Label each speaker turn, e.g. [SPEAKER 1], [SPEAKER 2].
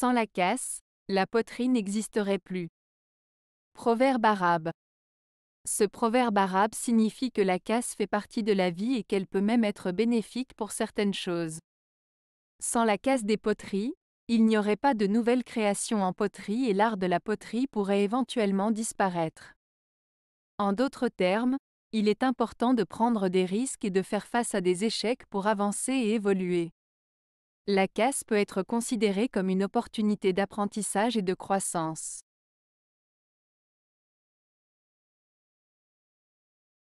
[SPEAKER 1] Sans la casse, la poterie n'existerait plus. Proverbe arabe. Ce proverbe arabe signifie que la casse fait partie de la vie et qu'elle peut même être bénéfique pour certaines choses. Sans la casse des poteries, il n'y aurait pas de nouvelles créations en poterie et l'art de la poterie pourrait éventuellement disparaître. En d'autres termes, il est important de prendre des risques et de faire face à des échecs pour avancer et évoluer. La casse peut être considérée comme une opportunité d'apprentissage et de croissance.